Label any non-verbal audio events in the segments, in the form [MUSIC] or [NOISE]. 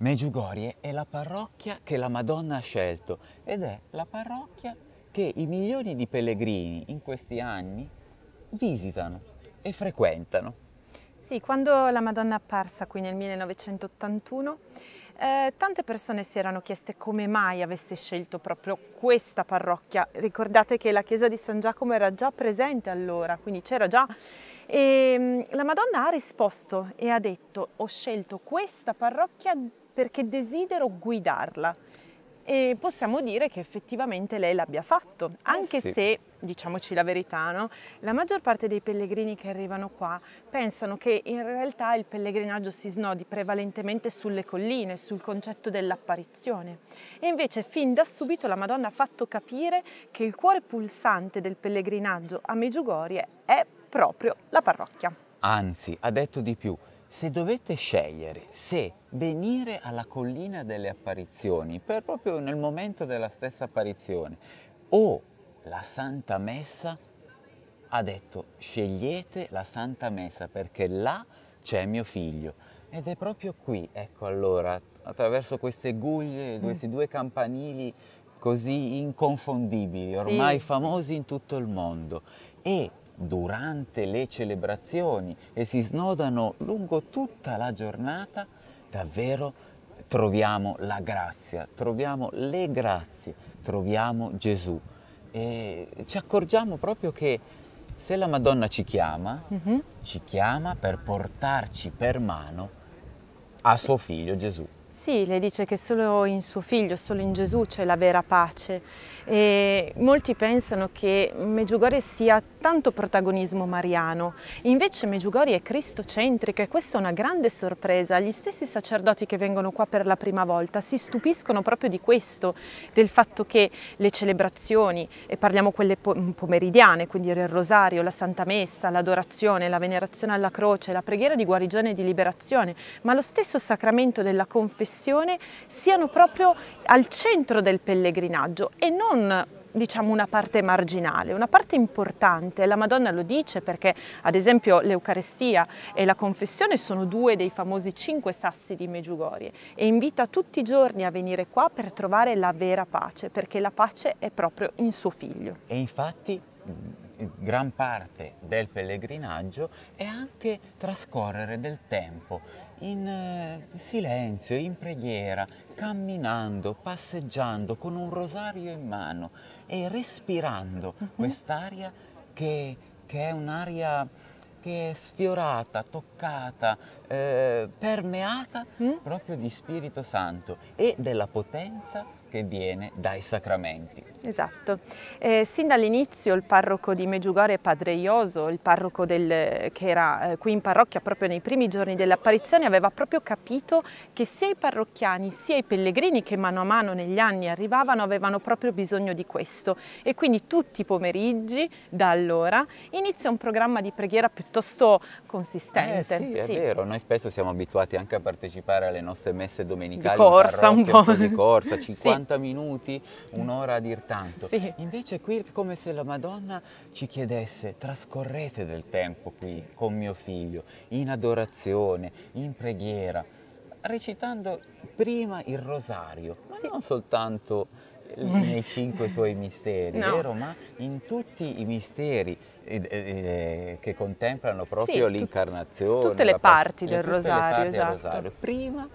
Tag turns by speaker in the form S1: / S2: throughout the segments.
S1: Meggiugorie è la parrocchia che la Madonna ha scelto ed è la parrocchia che i milioni di pellegrini in questi anni visitano e frequentano.
S2: Sì, quando la Madonna è apparsa qui nel 1981, eh, tante persone si erano chieste come mai avesse scelto proprio questa parrocchia. Ricordate che la chiesa di San Giacomo era già presente allora, quindi c'era già. E mm, la Madonna ha risposto e ha detto: Ho scelto questa parrocchia perché desidero guidarla. E possiamo dire che effettivamente lei l'abbia fatto, anche eh sì. se, diciamoci la verità, no? la maggior parte dei pellegrini che arrivano qua pensano che in realtà il pellegrinaggio si snodi prevalentemente sulle colline, sul concetto dell'apparizione. E invece fin da subito la Madonna ha fatto capire che il cuore pulsante del pellegrinaggio a Meggiugorie è proprio la parrocchia.
S1: Anzi, ha detto di più, se dovete scegliere se venire alla collina delle apparizioni, per proprio nel momento della stessa apparizione, o la Santa Messa, ha detto scegliete la Santa Messa perché là c'è mio figlio. Ed è proprio qui, ecco allora, attraverso queste guglie, mm. questi due campanili così inconfondibili, ormai sì. famosi in tutto il mondo. E durante le celebrazioni e si snodano lungo tutta la giornata, davvero troviamo la grazia, troviamo le grazie, troviamo Gesù. E ci accorgiamo proprio che se la Madonna ci chiama, mm-hmm. ci chiama per portarci per mano a suo figlio Gesù.
S2: Sì, le dice che solo in suo figlio, solo in Gesù c'è la vera pace. E molti pensano che Meggiugorje sia tanto protagonismo mariano. Invece Meggiugori è cristocentrica e questa è una grande sorpresa. Gli stessi sacerdoti che vengono qua per la prima volta si stupiscono proprio di questo, del fatto che le celebrazioni, e parliamo quelle mm, pomeridiane, quindi il rosario, la Santa Messa, l'adorazione, la venerazione alla croce, la preghiera di guarigione e di liberazione, ma lo stesso sacramento della confessione siano proprio al centro del pellegrinaggio e non diciamo una parte marginale, una parte importante, la Madonna lo dice perché ad esempio l'Eucarestia e la confessione sono due dei famosi cinque sassi di Meggiugorie e invita tutti i giorni a venire qua per trovare la vera pace, perché la pace è proprio in suo figlio.
S1: E infatti mm, gran parte del pellegrinaggio è anche trascorrere del tempo in eh, silenzio, in preghiera, camminando, passeggiando con un rosario in mano e respirando mhm. quest'aria che, che, è un'aria che è sfiorata, toccata, eh, permeata mm? proprio di Spirito Santo e della potenza che viene dai sacramenti.
S2: Esatto. Eh, sin dall'inizio il parroco di Meggiugore, Padre Ioso, il parroco del, che era eh, qui in parrocchia proprio nei primi giorni dell'apparizione, aveva proprio capito che sia i parrocchiani sia i pellegrini che mano a mano negli anni arrivavano avevano proprio bisogno di questo e quindi tutti i pomeriggi da allora inizia un programma di preghiera piuttosto consistente. Eh, sì, è sì. vero,
S1: noi spesso siamo abituati anche a partecipare alle nostre messe domenicali di corsa, un po'. Un po di corsa, 50 [LAUGHS] sì. minuti, un'ora a dirtare tanto. Sì. Invece qui è come se la Madonna ci chiedesse trascorrete del tempo qui sì. con mio figlio, in adorazione, in preghiera, recitando prima il rosario, ma sì. non soltanto nei mm. cinque suoi misteri, [LAUGHS] no. vero? Ma in tutti i misteri eh, eh, che contemplano proprio sì, l'incarnazione. Tutte le parti del eh, rosario, esatto. Rosario. Prima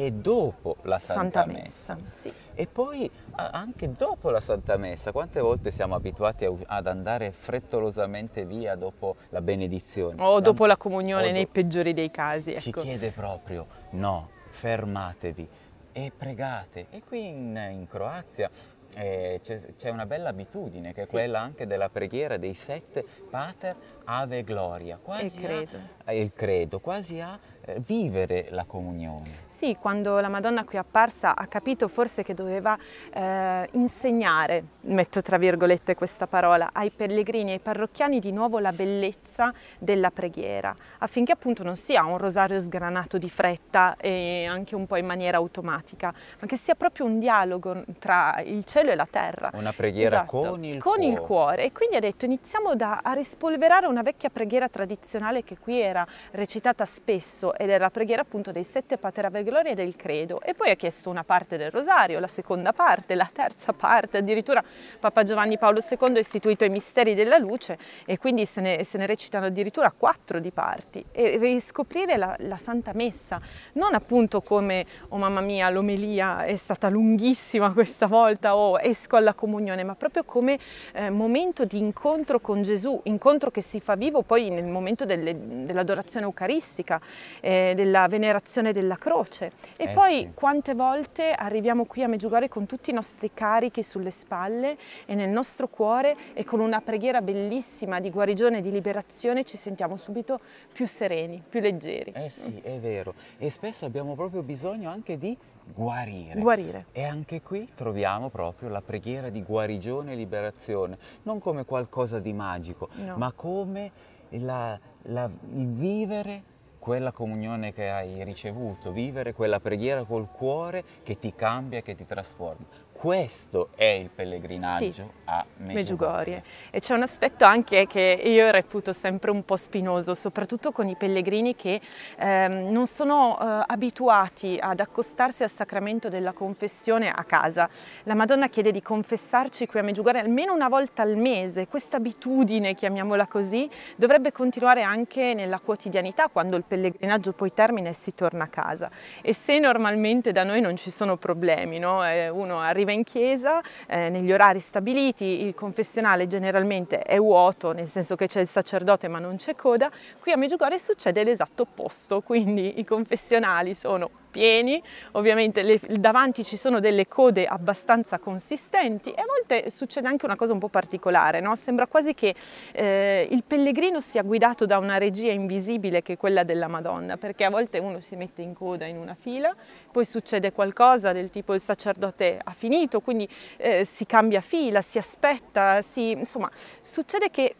S1: e dopo la Santa, Santa Messa. Messa. Sì. E poi anche dopo la Santa Messa, quante volte siamo abituati a, ad andare frettolosamente via dopo la benedizione? O dopo
S2: la comunione, do... nei peggiori dei casi. Ecco. Ci chiede
S1: proprio, no, fermatevi e pregate. E qui in, in Croazia eh, c'è, una bella abitudine che è sì. quella anche della preghiera dei sette pater Ave Gloria, quasi il credo. A, eh, il credo, quasi a eh, vivere la comunione.
S2: Sì, quando la Madonna qui è apparsa ha capito forse che doveva eh, insegnare, metto tra virgolette questa parola, ai pellegrini, ai parrocchiani di nuovo la bellezza della preghiera, affinché appunto non sia un rosario sgranato di fretta e anche un po' in maniera automatica, ma che sia proprio un dialogo tra il cielo e la terra.
S1: Una preghiera esatto, con il con cuore. il cuore.
S2: E quindi ha detto iniziamo da, a rispolverare una una vecchia preghiera tradizionale che qui era recitata spesso ed era la preghiera appunto dei sette pateraver gloria del credo e poi ha chiesto una parte del rosario, la seconda parte, la terza parte, addirittura Papa Giovanni Paolo II ha istituito i misteri della luce e quindi se ne, se ne recitano addirittura quattro di parti e riscoprire la, la Santa Messa, non appunto come oh mamma mia l'omelia è stata lunghissima questa volta o oh, esco alla comunione, ma proprio come eh, momento di incontro con Gesù, incontro che si fa vivo poi nel momento dell'adorazione eucaristica, eh, della venerazione della croce. E eh poi sì. quante volte arriviamo qui a Meggiugorje con tutti i nostri carichi sulle spalle e nel nostro cuore e con una preghiera bellissima di guarigione e di liberazione ci sentiamo subito più sereni, più leggeri. Eh
S1: sì, è vero. E spesso abbiamo proprio bisogno anche di guarire. guarire. E anche qui troviamo proprio la preghiera di guarigione e liberazione, non come qualcosa di magico, no. ma come la, la, il vivere quella comunione che hai ricevuto, vivere quella preghiera col cuore che ti cambia, che ti trasforma questo è il pellegrinaggio sì, a Meggiugorie. Meggiugorie.
S2: E c'è un aspetto anche che io reputo sempre un po' spinoso, soprattutto con i pellegrini che ehm, non sono eh, abituati ad accostarsi al sacramento della confessione a casa. La Madonna chiede di confessarci qui a Meggiugorie almeno una volta al mese. Questa abitudine, chiamiamola così, dovrebbe continuare anche nella quotidianità, quando il pellegrinaggio poi termina e si torna a casa. E se normalmente da noi non ci sono problemi, no? Eh, uno arriva arriva in chiesa eh, negli orari stabiliti, il confessionale generalmente è vuoto, nel senso che c'è il sacerdote ma non c'è coda, qui a Meggiugorje succede l'esatto opposto, quindi i confessionali sono pieni, ovviamente le, davanti ci sono delle code abbastanza consistenti e a volte succede anche una cosa un po' particolare, no? sembra quasi che eh, il pellegrino sia guidato da una regia invisibile che è quella della Madonna, perché a volte uno si mette in coda in una fila, poi succede qualcosa del tipo il sacerdote ha finito, quindi eh, si cambia fila, si aspetta, si, insomma succede che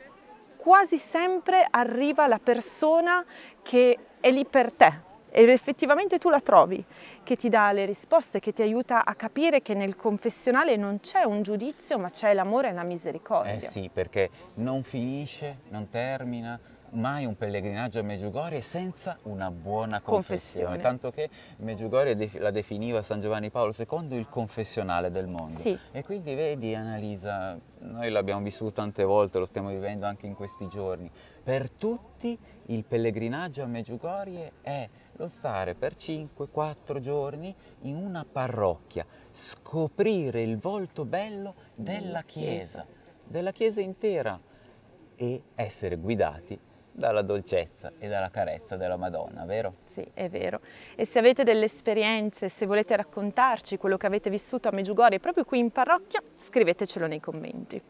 S2: quasi sempre arriva la persona che è lì per te, ed effettivamente tu la trovi, che ti dà le risposte, che ti aiuta a capire che nel confessionale non c'è un giudizio, ma c'è l'amore e la misericordia. Eh sì,
S1: perché non finisce, non termina, mai un pellegrinaggio a Meggiugorie senza una buona confessione, confessione. tanto che Meggiugorie la definiva San Giovanni Paolo II il confessionale del mondo. Sì. E quindi vedi, analizza noi l'abbiamo vissuto tante volte, lo stiamo vivendo anche in questi giorni. Per tutti il pellegrinaggio a Meggiugorie è lo stare per 5-4 giorni in una parrocchia, scoprire il volto bello della chiesa, della chiesa intera e essere guidati dalla dolcezza e dalla carezza della Madonna, vero? Sì,
S2: è vero. E se avete delle esperienze, se volete raccontarci quello che avete vissuto a Meggiugorie proprio qui in parrocchia, scrivetecelo nei commenti.